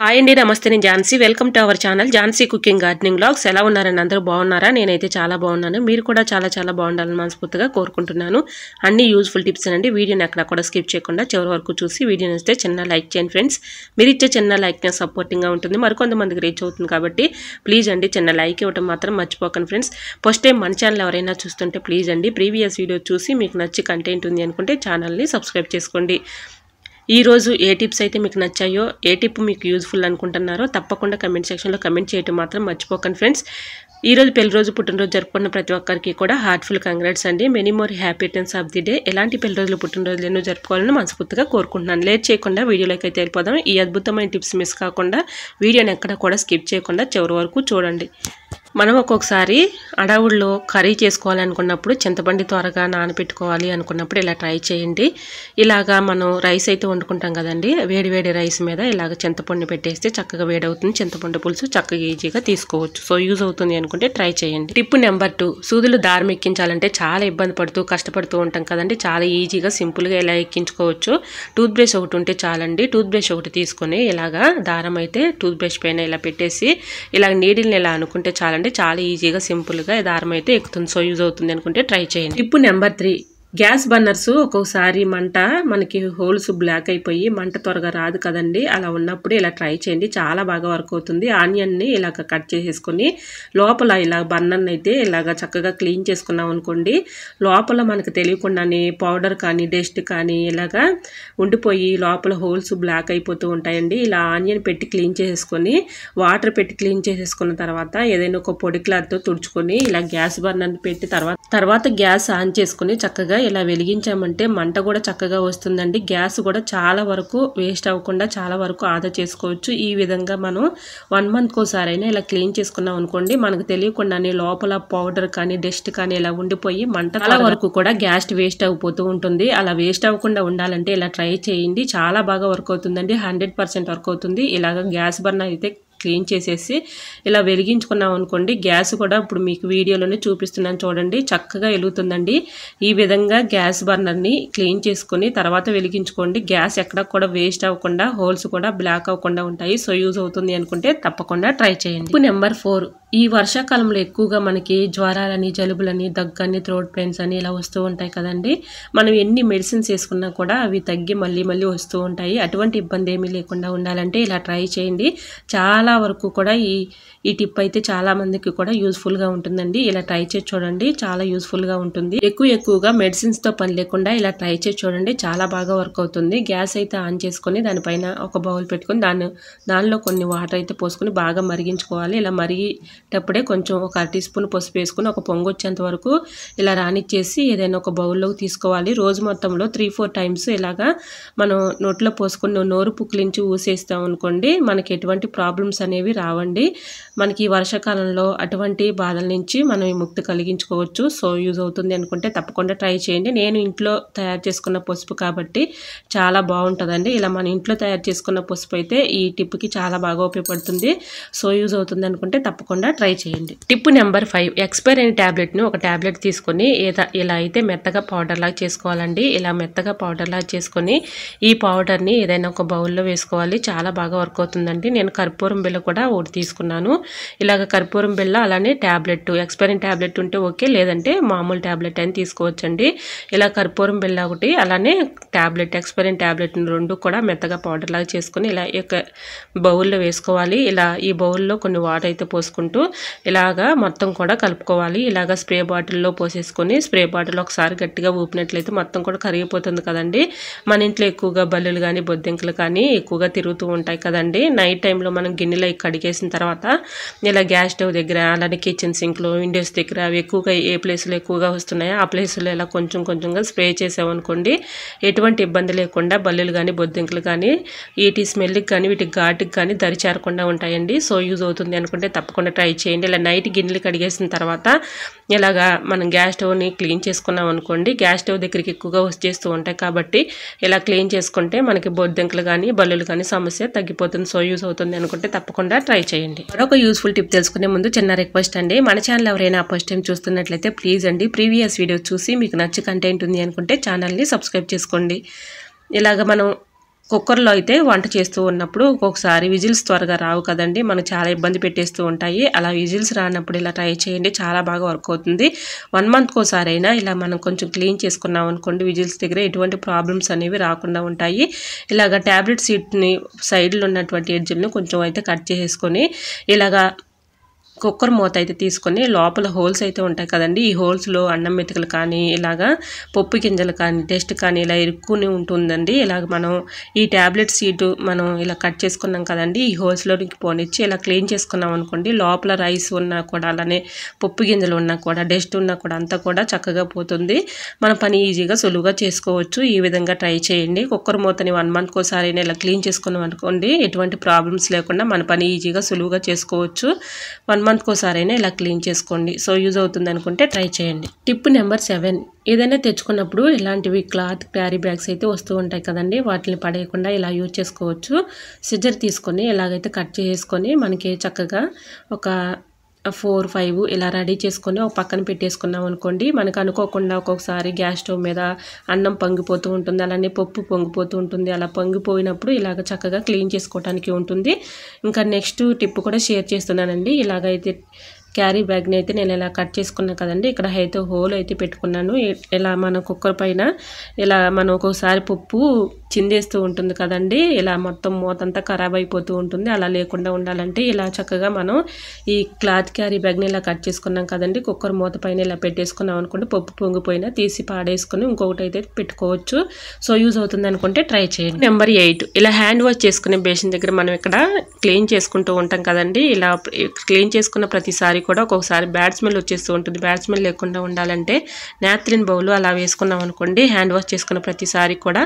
hi అండి నమస్తే నేను Jhansi welcome to our channel Jhansi cooking gardening blogs ఎలా ఉన్నారని అందరూ బాగున్నారా నేనైతే చాలా బాగున్నాను మీరు కూడా చాలా చాలా బాగుండాలని మనస్ఫూర్తిగా కోరుకుంటున్నాను అన్ని యూజ్ఫుల్ టిప్స్ అండి వీడియోని అక్కడ కూడా స్కిప్ చేయకుండా చివరి వరకు చూసి వీడియోని ఇస్తే చిన్న లైక్ చేయండి ఫ్రెండ్స్ మీరు ఇచ్చే చిన్న లైక్ నాకు సపోర్టింగ్గా ఉంటుంది మరికొంతమందికి రీచ్ అవుతుంది కాబట్టి ప్లీజ్ అండి చిన్న లైక్ ఇవ్వడం మాత్రం మర్చిపోకండి ఫ్రెండ్స్ ఫస్ట్ టైం మన ఛానల్ ఎవరైనా చూస్తుంటే ప్లీజ్ అండి ప్రీవియస్ వీడియో చూసి మీకు నచ్చి కంటెంట్ ఉంది అనుకుంటే ఛానల్ని సబ్స్క్రైబ్ చేసుకోండి ఈరోజు ఏ టిప్స్ అయితే మీకు నచ్చాయో ఏ టిప్ మీకు యూజ్ఫుల్ అనుకుంటున్నారో తప్పకుండా కమెంట్ సెక్షన్లో కమెంట్ చేయటం మాత్రం మర్చిపోకండి ఫ్రెండ్స్ ఈరోజు పెళ్లి రోజు పుట్టినరోజు జరుపుకున్న ప్రతి ఒక్కరికి కూడా హార్ట్ఫుల్ కంగ్రాట్స్ అండి many more happy returns of the day ఎలాంటి పెళ్లి రోజులు పుట్టినరోజులు ఎన్నో జరుపుకోవాలని మనస్ఫూర్తిగా కోరుకుంటున్నాను లేట్ చేయకుండా వీడియోలోకి అయితే వెళ్ళిపోదాం ఈ అద్భుతమైన టిప్స్ మిస్ కాకుండా వీడియోని ఎక్కడ కూడా స్కిప్ చేయకుండా చివరి వరకు చూడండి మనం ఒక్కొక్కసారి అడవుల్లో కర్రీ చేసుకోవాలనుకున్నప్పుడు చింతపండి త్వరగా నానబెట్టుకోవాలి అనుకున్నప్పుడు ఇలా ట్రై చేయండి ఇలాగా మనం రైస్ అయితే వండుకుంటాం కదండి వేడి వేడి రైస్ మీద ఇలాగ చింతపండు పెట్టేస్తే చక్కగా వేడవుతుంది చింతపండు పులుసు చక్కగా ఈజీగా తీసుకోవచ్చు సో యూజ్ అవుతుంది అనుకుంటే ట్రై చేయండి టిప్ నెంబర్ టూ సూదులు దారం ఎక్కించాలంటే చాలా ఇబ్బంది పడుతూ కష్టపడుతూ ఉంటాం కదండి చాలా ఈజీగా సింపుల్గా ఇలా ఎక్కించుకోవచ్చు టూత్ బ్రష్ ఒకటి ఉంటే చాలండి టూత్ బ్రష్ ఒకటి తీసుకొని ఇలాగా దారం అయితే టూత్ బ్రష్ పైన ఇలా పెట్టేసి ఇలాగ నీడిల్ని ఇలా అనుకుంటే చాలా అండి చాలా ఈజీగా సింపుల్గా దారం అయితే ఎక్కుతుంది సో యూజ్ అవుతుంది అనుకుంటే ట్రై చేయండి ఇప్పుడు నెంబర్ త్రీ గ్యాస్ బర్నర్స్ ఒక్కోసారి మంట మనకి హోల్స్ బ్లాక్ అయిపోయి మంట త్వరగా రాదు కదండి అలా ఉన్నప్పుడు ఇలా ట్రై చేయండి చాలా బాగా వర్క్ అవుతుంది ఆనియన్ని ఇలాగ కట్ చేసేసుకొని లోపల ఇలా బర్నర్ని అయితే ఇలాగ చక్కగా క్లీన్ చేసుకున్నాం అనుకోండి లోపల మనకు తెలియకుండానే పౌడర్ కానీ డస్ట్ కానీ ఇలాగ ఉండిపోయి లోపల హోల్స్ బ్లాక్ అయిపోతూ ఉంటాయండి ఇలా ఆనియన్ పెట్టి క్లీన్ చేసేసుకొని వాటర్ పెట్టి క్లీన్ చేసేసుకున్న తర్వాత ఏదైనా ఒక పొడి క్లాత్తో తుడుచుకొని ఇలా గ్యాస్ బర్నర్ని పెట్టి తర్వాత తర్వాత గ్యాస్ ఆన్ చేసుకొని చక్కగా కూడా ఇలా వెలిగించామంటే మంట కూడా చక్కగా వస్తుందండి గ్యాస్ కూడా చాలా వరకు వేస్ట్ అవ్వకుండా చాలా వరకు ఆదా చేసుకోవచ్చు ఈ విధంగా మనం వన్ మంత్కి ఒకసారైనా ఇలా క్లీన్ చేసుకున్నాం అనుకోండి మనకు తెలియకుండానే లోపల పౌడర్ కానీ డస్ట్ కానీ ఇలా ఉండిపోయి మంట చాలా వరకు కూడా గ్యాస్ వేస్ట్ అవ్వబోతూ ఉంటుంది అలా వేస్ట్ అవ్వకుండా ఉండాలంటే ఇలా ట్రై చేయండి చాలా బాగా వర్క్ అవుతుందండి హండ్రెడ్ వర్క్ అవుతుంది ఇలాగ గ్యాస్ బర్న్ అయితే క్లీన్ చేసేసి ఇలా వెలిగించుకున్నాం అనుకోండి గ్యాస్ కూడా ఇప్పుడు మీకు వీడియోలోనే చూపిస్తున్నాను చూడండి చక్కగా వెలుగుతుందండి ఈ విధంగా గ్యాస్ బర్నర్ని క్లీన్ చేసుకొని తర్వాత వెలిగించుకోండి గ్యాస్ ఎక్కడ కూడా వేస్ట్ అవ్వకుండా హోల్స్ కూడా బ్లాక్ అవ్వకుండా ఉంటాయి సో యూజ్ అవుతుంది అనుకుంటే తప్పకుండా ట్రై చేయండి నెంబర్ ఫోర్ ఈ వర్షాకాలంలో ఎక్కువగా మనకి జ్వరాలని జలుబులని దగ్గని థ్రోట్ పెయిన్స్ అని ఇలా వస్తూ ఉంటాయి కదండి మనం ఎన్ని మెడిసిన్స్ వేసుకున్నా కూడా అవి తగ్గి మళ్ళీ మళ్ళీ వస్తూ ఉంటాయి అటువంటి ఇబ్బంది ఏమీ లేకుండా ఉండాలంటే ఇలా ట్రై చేయండి చాలా వరకు కూడా ఈ ఈ టిప్ అయితే చాలా మందికి కూడా యూస్ఫుల్గా ఉంటుందండి ఇలా ట్రై చేసి చూడండి చాలా యూస్ఫుల్గా ఉంటుంది ఎక్కువ ఎక్కువగా మెడిసిన్స్తో పని లేకుండా ఇలా ట్రై చేసి చూడండి చాలా బాగా వర్క్ అవుతుంది గ్యాస్ అయితే ఆన్ చేసుకొని దానిపైన ఒక బౌల్ పెట్టుకొని దాని దానిలో కొన్ని వాటర్ అయితే పోసుకొని బాగా మరిగించుకోవాలి ఇలా మరిగి అప్పుడే కొంచెం ఒక టీ స్పూన్ పసుపు వేసుకుని ఒక పొంగు వచ్చేంత వరకు ఇలా రానిచ్చేసి ఏదైనా ఒక బౌల్లోకి తీసుకోవాలి రోజు మొత్తంలో త్రీ ఫోర్ టైమ్స్ ఇలాగా మనం నోట్లో పోసుకుని నోరు పుక్లించి ఊసేస్తాం అనుకోండి మనకి ఎటువంటి ప్రాబ్లమ్స్ అనేవి రావండి మనకి వర్షాకాలంలో అటువంటి బాధల నుంచి మనం ముక్తి కలిగించుకోవచ్చు సో యూజ్ అవుతుంది అనుకుంటే తప్పకుండా ట్రై చేయండి నేను ఇంట్లో తయారు చేసుకున్న పసుపు కాబట్టి చాలా బాగుంటుందండి ఇలా మన ఇంట్లో తయారు చేసుకున్న పసుపు అయితే ఈ టిప్కి చాలా బాగా ఉపయోగపడుతుంది సో యూజ్ అవుతుంది అనుకుంటే తప్పకుండా కూడా ట్రై చేయండి టిప్ నెంబర్ ఫైవ్ ఎక్స్పైర్ అయిన ఒక ట్యాబ్లెట్ తీసుకొని ఇలా అయితే మెత్తగా పౌడర్లాగా చేసుకోవాలండి ఇలా మెత్తగా పౌడర్లాగా చేసుకొని ఈ పౌడర్ని ఏదైనా ఒక బౌల్లో వేసుకోవాలి చాలా బాగా వర్క్ అవుతుందండి నేను కర్పూరం బిల్ల కూడా ఒకటి తీసుకున్నాను ఇలాగ కర్పూరం బిల్ల అలానే ట్యాబ్లెట్ ఎక్స్పైర్ అయిన ట్యాబ్లెట్ ఉంటే ఓకే లేదంటే మామూలు ట్యాబ్లెట్ అని తీసుకోవచ్చండి ఇలా కర్పూరం బిల్ల ఒకటి అలానే ట్యాబ్లెట్ ఎక్స్పైర్ అయిన ట్యాబ్లెట్ రెండు కూడా మెత్తగా పౌడర్లాగా చేసుకొని ఇలా బౌల్లో వేసుకోవాలి ఇలా ఈ బౌల్లో కొన్ని వాటర్ అయితే పోసుకుంటూ పాటు ఇలాగా మొత్తం కూడా కలుపుకోవాలి ఇలాగ స్ప్రే బాటిల్లో పోసేసుకొని స్ప్రే బాటిల్ ఒకసారి గట్టిగా ఊపినట్లయితే మొత్తం కూడా కరిగిపోతుంది కదండి మన ఇంట్లో ఎక్కువగా బల్లులు కానీ బొద్దింకలు కానీ ఎక్కువగా తిరుగుతూ ఉంటాయి కదండి నైట్ టైంలో మనం గిన్నెలో కడిగేసిన తర్వాత ఇలా గ్యాస్ స్టవ్ దగ్గర అలానే కిచెన్ సింక్లో విండోస్ దగ్గర అవి ఎక్కువగా ఏ ప్లేసులు ఎక్కువగా వస్తున్నాయో ఆ ప్లేసులో ఇలా కొంచెం కొంచెంగా స్ప్రే చేసామనుకోండి ఎటువంటి ఇబ్బంది లేకుండా బల్లులు కానీ బొద్దింకలు కానీ వీటి స్మెల్కి కానీ వీటి ఘాటుకి కానీ దరిచేరకుండా ఉంటాయండి సో యూజ్ అవుతుంది అనుకుంటే తప్పకుండా ట్రై ట్రై చేయండి ఇలా నైట్ గిన్నెలు కడిగేసిన తర్వాత ఇలాగా మనం గ్యాస్ స్టవ్ని క్లీన్ చేసుకున్నాం అనుకోండి గ్యాస్ స్టవ్ దగ్గరికి ఎక్కువగా వస్తు చేస్తూ ఉంటాయి కాబట్టి ఇలా క్లీన్ చేసుకుంటే మనకి బొద్దింకలు కానీ బల్లులు కానీ సమస్య తగ్గిపోతుంది సో యూస్ అవుతుంది అనుకుంటే తప్పకుండా ట్రై చేయండి మరొక యూస్ఫుల్ టిప్ తెలుసుకునే ముందు చిన్న రిక్వెస్ట్ అండి మన ఛానల్ ఎవరైనా ఫస్ట్ టైం చూస్తున్నట్లయితే ప్లీజ్ అండి ప్రీవియస్ వీడియో చూసి మీకు నచ్చి కంటెంట్ ఉంది అనుకుంటే ఛానల్ని సబ్స్క్రైబ్ చేసుకోండి ఇలాగ మనం కుక్కర్లో అయితే వంట చేస్తూ ఉన్నప్పుడు ఒక్కొక్కసారి విజిల్స్ త్వరగా రావు కదండి మనకు చాలా ఇబ్బంది పెట్టేస్తూ ఉంటాయి అలా విజిల్స్ రానప్పుడు ఇలా ట్రై చేయండి చాలా బాగా వర్క్ అవుతుంది వన్ మంత్కి ఒకసారి అయినా ఇలా మనం కొంచెం క్లీన్ చేసుకున్నాం అనుకోండి విజిల్స్ దగ్గర ఎటువంటి ప్రాబ్లమ్స్ అనేవి రాకుండా ఉంటాయి ఇలాగ ట్యాబ్లెట్ సీట్ని సైడ్లో ఉన్నటువంటి ఎడ్జిల్ని కొంచెం అయితే కట్ చేసేసుకొని ఇలాగా కుక్కర్ మూత అయితే తీసుకొని లోపల హోల్స్ అయితే ఉంటాయి కదండి ఈ హోల్స్లో అన్నం మెతుకలు కానీ ఇలాగా పప్పు గింజలు కానీ టెస్ట్ కానీ ఇలా ఇరుక్కుని ఉంటుందండి ఇలాగ మనం ఈ ట్యాబ్లెట్ సీటు మనం ఇలా కట్ చేసుకున్నాం కదండి ఈ హోల్స్లోకి పోనిచ్చి ఇలా క్లీన్ చేసుకున్నాం అనుకోండి లోపల రైస్ ఉన్నా కూడా అలానే పప్పు గింజలు ఉన్నా కూడా డస్ట్ ఉన్నా కూడా అంతా కూడా చక్కగా పోతుంది మన పని ఈజీగా సులువుగా చేసుకోవచ్చు ఈ విధంగా ట్రై చేయండి కుక్కర్ మూతని వన్ మంత్కి ఒకసారి ఇలా క్లీన్ చేసుకున్నాం అనుకోండి ఎటువంటి ప్రాబ్లమ్స్ లేకుండా మన పని ఈజీగా సులువుగా చేసుకోవచ్చు వన్ మంత్కి ఒకసారైనా ఇలా క్లీన్ చేసుకోండి సో యూజ్ అవుతుంది అనుకుంటే ట్రై చేయండి టిప్ నెంబర్ సెవెన్ ఏదైనా తెచ్చుకున్నప్పుడు ఇలాంటివి క్లాత్ క్యారీ బ్యాగ్స్ అయితే వస్తూ ఉంటాయి కదండి వాటిని పడేయకుండా ఇలా యూజ్ చేసుకోవచ్చు సిజర్ తీసుకొని ఇలాగైతే కట్ చేసుకొని మనకి చక్కగా ఒక ఫోర్ ఫైవ్ ఇలా రెడీ చేసుకొని ఒక పక్కన పెట్టేసుకున్నాం అనుకోండి మనకు అనుకోకుండా ఒక్కొక్కసారి గ్యాస్ స్టవ్ మీద అన్నం పొంగిపోతూ ఉంటుంది అలానే పప్పు పొంగిపోతూ ఉంటుంది అలా పొంగిపోయినప్పుడు ఇలాగ చక్కగా క్లీన్ చేసుకోవడానికి ఉంటుంది ఇంకా నెక్స్ట్ టిప్ కూడా షేర్ చేస్తున్నానండి ఇలాగైతే క్యారీ బ్యాగ్ని అయితే నేను ఇలా కట్ చేసుకున్నాను కదండి ఇక్కడ అయితే హోల్ అయితే పెట్టుకున్నాను ఇలా మన కుక్కర్ పైన ఇలా మనం ఒక్కొక్కసారి పప్పు చిందేస్తూ ఉంటుంది కదండి ఇలా మొత్తం మూతంతా ఖరాబ్ అయిపోతూ ఉంటుంది అలా లేకుండా ఉండాలంటే ఇలా చక్కగా మనం ఈ క్లాత్ క్యారీ బ్యాగ్ని ఇలా కట్ చేసుకున్నాం కదండి కుక్కర్ మూత పైన ఇలా పెట్టేసుకున్నాం అనుకుంటే పప్పు పొంగిపోయినా తీసి పాడేసుకుని ఇంకొకటి అయితే పెట్టుకోవచ్చు సో యూజ్ అవుతుంది అనుకుంటే ట్రై చేయండి నెంబర్ ఎయిట్ ఇలా హ్యాండ్ వాష్ చేసుకునే బేసిన్ దగ్గర మనం ఇక్కడ క్లీన్ చేసుకుంటూ ఉంటాం కదండి ఇలా క్లీన్ చేసుకున్న ప్రతిసారి కూడా ఒక్కొక్కసారి బ్యాడ్ స్మెల్ వచ్చేస్తూ ఉంటుంది బ్యాడ్ స్మెల్ లేకుండా ఉండాలంటే నాత్రిన్ బౌలు అలా వేసుకున్నాం అనుకోండి హ్యాండ్ వాష్ చేసుకున్న ప్రతిసారి కూడా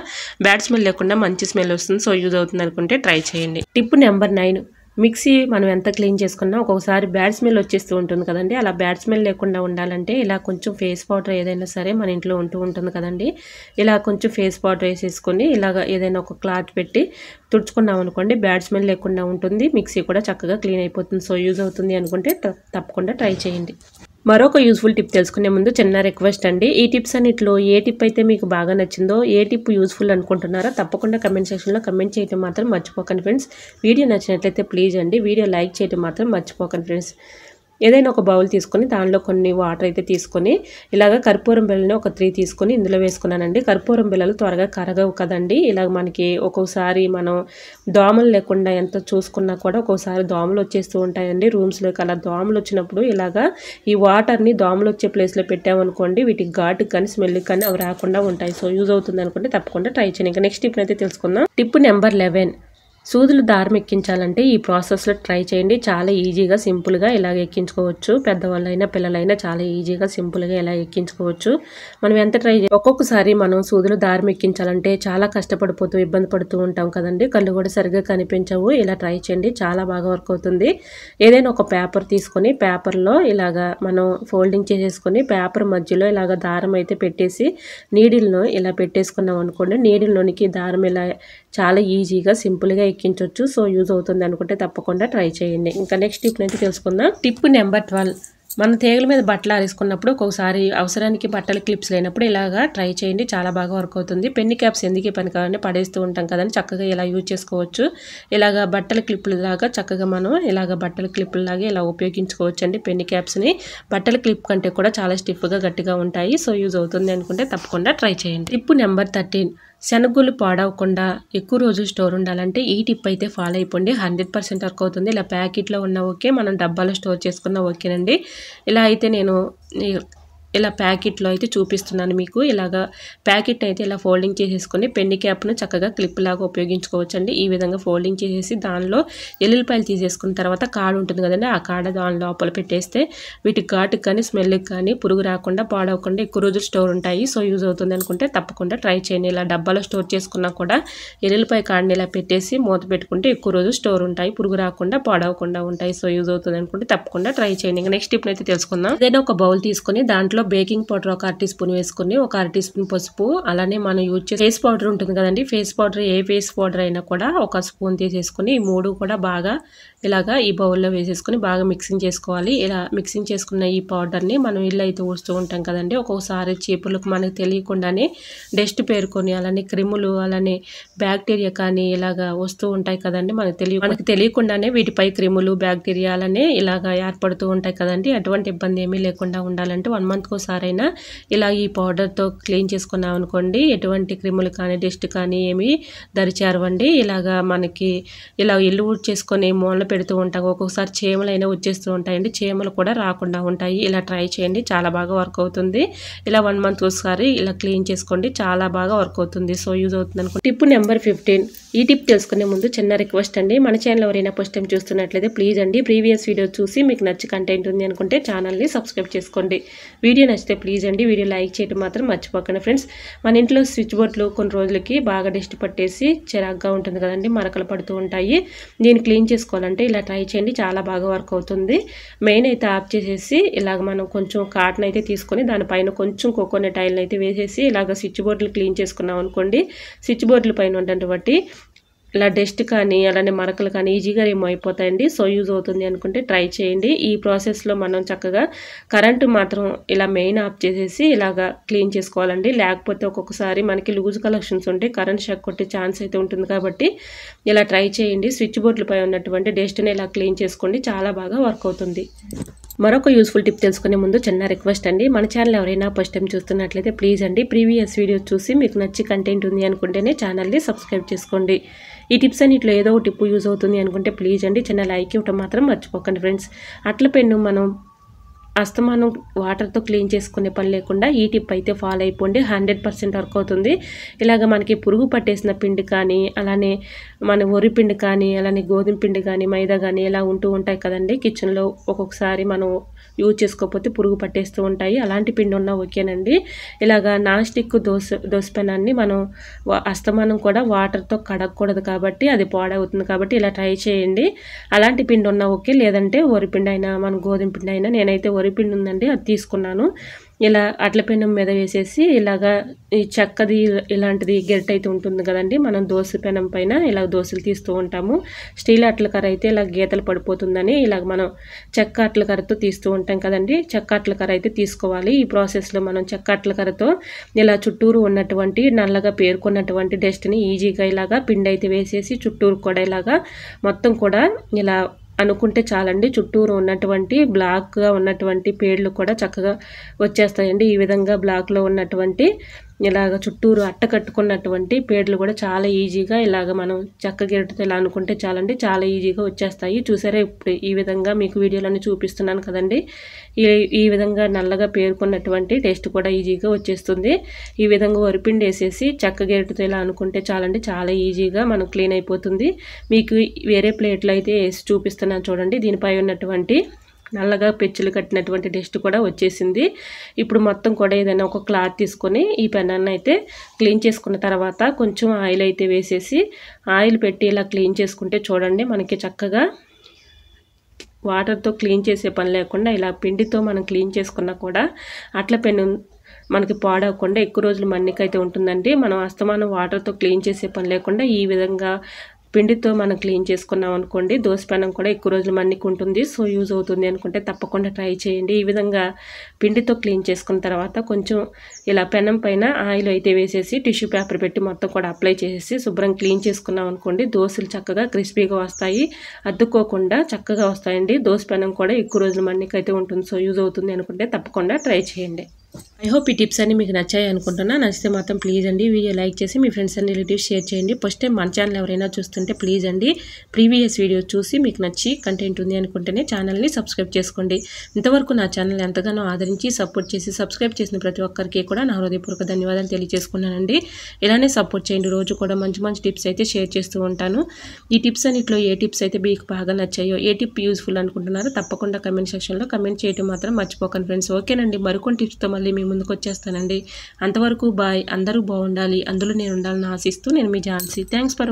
బ్యాడ్ స్మెల్ లేకుండా మంచి స్మెల్ వస్తుంది సో యూజ్ అవుతుంది అనుకుంటే ట్రై చేయండి టిప్ నెంబర్ నైన్ మిక్సీ మనం ఎంత క్లీన్ చేసుకున్నా ఒక్కొక్కసారి బ్యాడ్ స్మెల్ వచ్చేస్తూ ఉంటుంది కదండి అలా బ్యాడ్ స్మెల్ లేకుండా ఉండాలంటే ఇలా కొంచెం ఫేస్ పౌడర్ ఏదైనా సరే మన ఇంట్లో ఉంటూ ఉంటుంది కదండి ఇలా కొంచెం ఫేస్ పౌడర్ వేసేసుకొని ఇలాగ ఏదైనా ఒక క్లాత్ పెట్టి తుడుచుకున్నాం అనుకోండి బ్యాడ్ స్మెల్ లేకుండా ఉంటుంది మిక్సీ కూడా చక్కగా క్లీన్ అయిపోతుంది సో యూజ్ అవుతుంది అనుకుంటే తప్పకుండా ట్రై చేయండి మరొక యూస్ఫుల్ టిప్ తెలుసుకునే ముందు చిన్న రిక్వెస్ట్ అండి ఈ టిప్స్ అన్నింటిలో ఏ టిప్ అయితే మీకు బాగా నచ్చిందో ఏ టిప్ యూస్ఫుల్ అనుకుంటున్నారో తప్పకుండా కమెంట్ సెక్షన్లో కమెంట్ చేయడం మాత్రం మర్చిపోకండి ఫ్రెండ్స్ వీడియో నచ్చినట్లయితే ప్లీజ్ అండి వీడియో లైక్ చేయడం మాత్రం మర్చిపోకండి ఫ్రెండ్స్ ఏదైనా ఒక బౌల్ తీసుకొని దానిలో కొన్ని వాటర్ అయితే తీసుకొని ఇలాగ కర్పూరం బిళ్ళని ఒక త్రీ తీసుకొని ఇందులో వేసుకున్నానండి కర్పూరం బిళ్ళలు త్వరగా కరగవు కదండి ఇలాగ మనకి ఒక్కోసారి మనం దోమలు లేకుండా ఎంత చూసుకున్నా కూడా ఒక్కోసారి దోమలు వచ్చేస్తూ ఉంటాయండి రూమ్స్లోకి అలా దోమలు వచ్చినప్పుడు ఇలాగ ఈ వాటర్ని దోమలు వచ్చే ప్లేస్లో పెట్టామనుకోండి వీటికి ఘాటుకి కానీ స్మెల్కి కానీ అవి రాకుండా ఉంటాయి సో యూజ్ అవుతుంది అనుకుంటే తప్పకుండా ట్రై చేయండి ఇంకా నెక్స్ట్ టిప్ అయితే తెలుసుకుందాం టిప్ నెంబర్ లెవెన్ సూదులు దారం ఎక్కించాలంటే ఈ ప్రాసెస్లో ట్రై చేయండి చాలా ఈజీగా సింపుల్గా ఇలా ఎక్కించుకోవచ్చు పెద్దవాళ్ళైనా పిల్లలైనా చాలా ఈజీగా సింపుల్గా ఇలా ఎక్కించుకోవచ్చు మనం ఎంత ట్రై ఒక్కొక్కసారి మనం సూదులు దారం ఎక్కించాలంటే చాలా కష్టపడిపోతూ ఇబ్బంది పడుతూ ఉంటాం కదండి కళ్ళు కూడా సరిగ్గా కనిపించవు ఇలా ట్రై చేయండి చాలా బాగా వర్క్ అవుతుంది ఏదైనా ఒక పేపర్ తీసుకొని పేపర్లో ఇలాగ మనం ఫోల్డింగ్ చేసేసుకొని పేపర్ మధ్యలో ఇలాగ దారం అయితే పెట్టేసి నీడిల్ను ఇలా పెట్టేసుకున్నాం అనుకోండి నీడిల్లోనికి దారం ఇలా చాలా ఈజీగా సింపుల్గా ఎక్కించవచ్చు సో యూజ్ అవుతుంది అనుకుంటే తప్పకుండా ట్రై చేయండి ఇంకా నెక్స్ట్ టిప్ నుంచి తెలుసుకుందాం టిప్ నెంబర్ ట్వెల్వ్ మన తేగల మీద బట్టలు ఆరేసుకున్నప్పుడు ఒక్కొక్కసారి అవసరానికి బట్టలు క్లిప్స్ లేనప్పుడు ఇలాగా ట్రై చేయండి చాలా బాగా వర్క్ అవుతుంది పెన్ని క్యాప్స్ ఎందుకు పని కావాలని పడేస్తూ ఉంటాం కదండి చక్కగా ఇలా యూజ్ చేసుకోవచ్చు ఇలాగ బట్టల లాగా చక్కగా మనం ఇలాగ బట్టల లాగా ఇలా ఉపయోగించుకోవచ్చు అండి పెన్ని క్యాప్స్ని బట్టల క్లిప్ కంటే కూడా చాలా స్టిఫ్గా గట్టిగా ఉంటాయి సో యూజ్ అవుతుంది అనుకుంటే తప్పకుండా ట్రై చేయండి ఇప్పుడు నెంబర్ థర్టీన్ శనగులు పాడవకుండా ఎక్కువ రోజులు స్టోర్ ఉండాలంటే ఈ టిప్ అయితే ఫాలో అయిపోండి హండ్రెడ్ పర్సెంట్ వర్క్ అవుతుంది ఇలా ప్యాకెట్లో ఉన్న ఓకే మనం డబ్బాలో స్టోర్ చేసుకున్న ఓకేనండి ఇలా అయితే నేను ఇలా ప్యాకెట్లో అయితే చూపిస్తున్నాను మీకు ఇలాగా ప్యాకెట్ అయితే ఇలా ఫోల్డింగ్ చేసేసుకొని పెండి క్యాప్ను చక్కగా క్లిప్ లాగా ఉపయోగించుకోవచ్చండి ఈ విధంగా ఫోల్డింగ్ చేసేసి దానిలో ఎల్లుల్లిపాయలు తీసేసుకున్న తర్వాత కాడ ఉంటుంది కదండి ఆ కాడ దాని లోపల పెట్టేస్తే వీటికి ఘాటుకి కానీ స్మెల్కి కానీ పురుగు రాకుండా పాడవకుండా ఎక్కువ రోజులు స్టోర్ ఉంటాయి సో యూజ్ అవుతుంది అనుకుంటే తప్పకుండా ట్రై చేయండి ఇలా డబ్బాలో స్టోర్ చేసుకున్నా కూడా ఎల్లుల్లిపాయ కాడని ఇలా పెట్టేసి మూత పెట్టుకుంటే ఎక్కువ రోజులు స్టోర్ ఉంటాయి పురుగు రాకుండా పాడవకుండా ఉంటాయి సో యూజ్ అవుతుంది అనుకుంటే తప్పకుండా ట్రై చేయండి ఇంకా నెక్స్ట్ టిప్ని అయితే తెలుసుకుందాం ఏదైనా ఒక బౌల్ తీసుకొని దాంట్లో దాంట్లో బేకింగ్ పౌడర్ ఒక అర టీ స్పూన్ వేసుకుని ఒక అర టీ స్పూన్ పసుపు అలానే మనం యూజ్ చేసే ఫేస్ పౌడర్ ఉంటుంది కదండి ఫేస్ పౌడర్ ఏ ఫేస్ పౌడర్ అయినా కూడా ఒక స్పూన్ తీసేసుకుని ఈ మూడు కూడా బాగా ఇలాగా ఈ బౌల్లో వేసేసుకుని బాగా మిక్సింగ్ చేసుకోవాలి ఇలా మిక్సింగ్ చేసుకున్న ఈ పౌడర్ని మనం ఇల్లు అయితే ఊడుస్తూ ఉంటాం కదండి ఒక్కొక్కసారి చేపలకు మనకు తెలియకుండానే డస్ట్ పేరుకొని అలానే క్రిములు అలానే బ్యాక్టీరియా కానీ ఇలాగా వస్తూ ఉంటాయి కదండి మనకు తెలియ మనకు తెలియకుండానే వీటిపై క్రిములు బ్యాక్టీరియా అలానే ఇలాగా ఏర్పడుతూ ఉంటాయి కదండి అటువంటి ఇబ్బంది ఏమీ లేకుండా ఉండాలంటే వన్ మంత్ రోజుకోసారైనా ఇలా ఈ పౌడర్తో క్లీన్ చేసుకున్నాం అనుకోండి ఎటువంటి క్రిములు కానీ డస్ట్ కానీ ఏమి దరిచారవండి ఇలాగా మనకి ఇలా ఇల్లు ఊడ్ చేసుకొని మూలన పెడుతూ ఉంటాం ఒక్కొక్కసారి చీమలైనా వచ్చేస్తూ ఉంటాయండి చీమలు కూడా రాకుండా ఉంటాయి ఇలా ట్రై చేయండి చాలా బాగా వర్క్ అవుతుంది ఇలా వన్ మంత్ ఒకసారి ఇలా క్లీన్ చేసుకోండి చాలా బాగా వర్క్ అవుతుంది సో యూజ్ అవుతుంది అనుకుంటే ఇప్పుడు నెంబర్ ఫిఫ్టీన్ ఈ టిప్ తెలుసుకునే ముందు చిన్న రిక్వెస్ట్ అండి మన ఛానల్ ఎవరైనా ఫస్ట్ టైం చూస్తున్నట్లయితే ప్లీజ్ అండి ప్రీవియస్ వీడియో చూసి మీకు నచ్చి కంటెంట్ ఉంది అనుకుంటే ఛానల్ని సబ్స్క్రైబ్ చేసుకోండి వీడియో నచ్చితే ప్లీజ్ అండి వీడియో లైక్ చేయడం మాత్రం మర్చిపోకండి ఫ్రెండ్స్ మన ఇంట్లో స్విచ్ బోర్డులు కొన్ని రోజులకి బాగా డస్ట్ పట్టేసి చిరాగ్గా ఉంటుంది కదండి మరకలు పడుతూ ఉంటాయి దీన్ని క్లీన్ చేసుకోవాలంటే ఇలా ట్రై చేయండి చాలా బాగా వర్క్ అవుతుంది మెయిన్ అయితే ఆఫ్ చేసేసి ఇలాగ మనం కొంచెం కాటన్ అయితే తీసుకొని దానిపైన కొంచెం కోకోనట్ ఆయిల్ అయితే వేసేసి ఇలాగ స్విచ్ బోర్డులు క్లీన్ చేసుకున్నాం అనుకోండి స్విచ్ బోర్డుల పైన ఉన్నటువంటి ఇలా డస్ట్ కానీ అలానే మరకలు కానీ ఈజీగా రిమూవ్ అయిపోతాయండి సో యూజ్ అవుతుంది అనుకుంటే ట్రై చేయండి ఈ ప్రాసెస్లో మనం చక్కగా కరెంటు మాత్రం ఇలా మెయిన్ ఆఫ్ చేసేసి ఇలాగా క్లీన్ చేసుకోవాలండి లేకపోతే ఒక్కొక్కసారి మనకి లూజ్ కలెక్షన్స్ ఉంటే కరెంట్ షాక్ కొట్టే ఛాన్స్ అయితే ఉంటుంది కాబట్టి ఇలా ట్రై చేయండి స్విచ్ బోర్డులపై ఉన్నటువంటి డస్ట్ని ఇలా క్లీన్ చేసుకోండి చాలా బాగా వర్క్ అవుతుంది మరొక యూస్ఫుల్ టిప్ తెలుసుకునే ముందు చిన్న రిక్వెస్ట్ అండి మన ఛానల్ ఎవరైనా ఫస్ట్ టైం చూస్తున్నట్లయితే ప్లీజ్ అండి ప్రీవియస్ వీడియోస్ చూసి మీకు నచ్చి కంటెంట్ ఉంది అనుకుంటేనే ఛానల్ని సబ్స్క్రైబ్ చేసుకోండి ఈ టిప్స్ అని ఇట్లా ఏదో టిప్ యూజ్ అవుతుంది అనుకుంటే ప్లీజ్ అండి చిన్న లైక్ ఇవ్వటం మాత్రం మర్చిపోకండి ఫ్రెండ్స్ అట్ల పెన్ను మనం అస్తమానం వాటర్తో క్లీన్ చేసుకునే పని లేకుండా ఈ టిప్ అయితే ఫాలో అయిపోండి హండ్రెడ్ పర్సెంట్ వర్క్ అవుతుంది ఇలాగ మనకి పురుగు పట్టేసిన పిండి కానీ అలానే మన వరి పిండి కానీ అలానే గోధుమ పిండి కానీ మైదా కానీ ఇలా ఉంటూ ఉంటాయి కదండి కిచెన్లో ఒక్కొక్కసారి మనం యూజ్ చేసుకోకపోతే పురుగు పట్టేస్తూ ఉంటాయి అలాంటి పిండి ఉన్నా ఓకేనండి ఇలాగ నాన్ స్టిక్ దోశ పెనాన్ని మనం అస్తమానం కూడా వాటర్తో కడగకూడదు కాబట్టి అది పాడవుతుంది కాబట్టి ఇలా ట్రై చేయండి అలాంటి పిండి ఉన్నా ఓకే లేదంటే వరి పిండి అయినా మన గోధుమ పిండి అయినా నేనైతే వరిపిండి ఉందండి అది తీసుకున్నాను ఇలా అట్లపిండం మీద వేసేసి ఇలాగా ఈ చెక్కది ఇలాంటిది గెరిట్ అయితే ఉంటుంది కదండి మనం దోశ పెనం పైన ఇలా దోశలు తీస్తూ ఉంటాము స్టీల్ అట్ల కర్ర అయితే ఇలా గీతలు పడిపోతుందని ఇలాగ మనం చెక్క అట్ల కర్రతో తీస్తూ ఉంటాం కదండి చెక్క కర్ర అయితే తీసుకోవాలి ఈ ప్రాసెస్లో మనం చెక్క అట్ల కర్రతో ఇలా చుట్టూరు ఉన్నటువంటి నల్లగా పేర్కొన్నటువంటి డస్ట్ని ఈజీగా ఇలాగా పిండి అయితే వేసేసి చుట్టూరు కూడా ఇలాగా మొత్తం కూడా ఇలా అనుకుంటే చాలండి చుట్టూరు ఉన్నటువంటి బ్లాక్గా ఉన్నటువంటి పేర్లు కూడా చక్కగా వచ్చేస్తాయండి ఈ విధంగా బ్లాక్లో ఉన్నటువంటి ఇలాగ చుట్టూరు అట్ట కట్టుకున్నటువంటి పేడలు కూడా చాలా ఈజీగా ఇలాగ మనం చెక్క గెరటితో ఇలా అనుకుంటే చాలండి చాలా ఈజీగా వచ్చేస్తాయి చూసారా ఇప్పుడు ఈ విధంగా మీకు వీడియోలన్నీ చూపిస్తున్నాను కదండి ఈ ఈ విధంగా నల్లగా పేర్కొన్నటువంటి టేస్ట్ కూడా ఈజీగా వచ్చేస్తుంది ఈ విధంగా వరిపిండి వేసేసి చెక్క గెరటితో ఇలా అనుకుంటే చాలండి చాలా ఈజీగా మనం క్లీన్ అయిపోతుంది మీకు వేరే ప్లేట్లు అయితే వేసి చూపిస్తున్నాను చూడండి దీనిపై ఉన్నటువంటి నల్లగా పెచ్చులు కట్టినటువంటి డస్ట్ కూడా వచ్చేసింది ఇప్పుడు మొత్తం కూడా ఏదైనా ఒక క్లాత్ తీసుకొని ఈ పెనాన్ని అయితే క్లీన్ చేసుకున్న తర్వాత కొంచెం ఆయిల్ అయితే వేసేసి ఆయిల్ పెట్టి ఇలా క్లీన్ చేసుకుంటే చూడండి మనకి చక్కగా వాటర్తో క్లీన్ చేసే పని లేకుండా ఇలా పిండితో మనం క్లీన్ చేసుకున్నా కూడా అట్ల పెన్ను మనకి పాడవకుండా ఎక్కువ రోజులు మన్నికైతే ఉంటుందండి మనం అస్తమానం వాటర్తో క్లీన్ చేసే పని లేకుండా ఈ విధంగా పిండితో మనం క్లీన్ చేసుకున్నాం అనుకోండి పెనం కూడా ఎక్కువ రోజులు మన్నికి ఉంటుంది సో యూజ్ అవుతుంది అనుకుంటే తప్పకుండా ట్రై చేయండి ఈ విధంగా పిండితో క్లీన్ చేసుకున్న తర్వాత కొంచెం ఇలా పెనం పైన ఆయిల్ అయితే వేసేసి టిష్యూ పేపర్ పెట్టి మొత్తం కూడా అప్లై చేసేసి శుభ్రం క్లీన్ చేసుకున్నాం అనుకోండి దోశలు చక్కగా క్రిస్పీగా వస్తాయి అద్దుకోకుండా చక్కగా వస్తాయండి దోశ పెనం కూడా ఎక్కువ రోజులు మన్నికి అయితే ఉంటుంది సో యూజ్ అవుతుంది అనుకుంటే తప్పకుండా ట్రై చేయండి ఐ హోప్ ఈ టిప్స్ అన్ని మీకు నచ్చాయి అనుకుంటున్నా నచ్చితే మాత్రం ప్లీజ్ అండి వీడియో లైక్ చేసి మీ ఫ్రెండ్స్ అండ్ రిలేటివ్స్ షేర్ చేయండి ఫస్ట్ టైం మన ఛానల్ ఎవరైనా చూస్తుంటే ప్లీజ్ అండి ప్రీవియస్ వీడియో చూసి మీకు నచ్చి కంటెంట్ ఉంది అనుకుంటేనే ఛానల్ని సబ్స్క్రైబ్ చేసుకోండి ఇంతవరకు నా ఛానల్ ఎంతగానో ఆదరించి సపోర్ట్ చేసి సబ్స్క్రైబ్ చేసిన ప్రతి ఒక్కరికి కూడా నా హృదయపూర్వక ధన్యవాదాలు తెలియజేసుకున్నానండి ఇలానే సపోర్ట్ చేయండి రోజు కూడా మంచి మంచి టిప్స్ అయితే షేర్ చేస్తూ ఉంటాను ఈ టిప్స్ అన్నింటిలో ఏ టిప్స్ అయితే మీకు బాగా నచ్చాయో ఏ టిప్ యూస్ఫుల్ అనుకుంటున్నారో తప్పకుండా కమెంట్ సెక్షన్లో కమెంట్ చేయడం మాత్రం మర్చిపోకండి ఫ్రెండ్స్ ఓకేనండి మరికొన్ని టిప్స్తో మళ్ళీ మీ ముందుకు వచ్చేస్తానండి అంతవరకు బాయ్ అందరూ బాగుండాలి అందులో నేను ఉండాలని ఆశిస్తూ నేను మీ ఝాన్సీ థ్యాంక్స్ ఫర్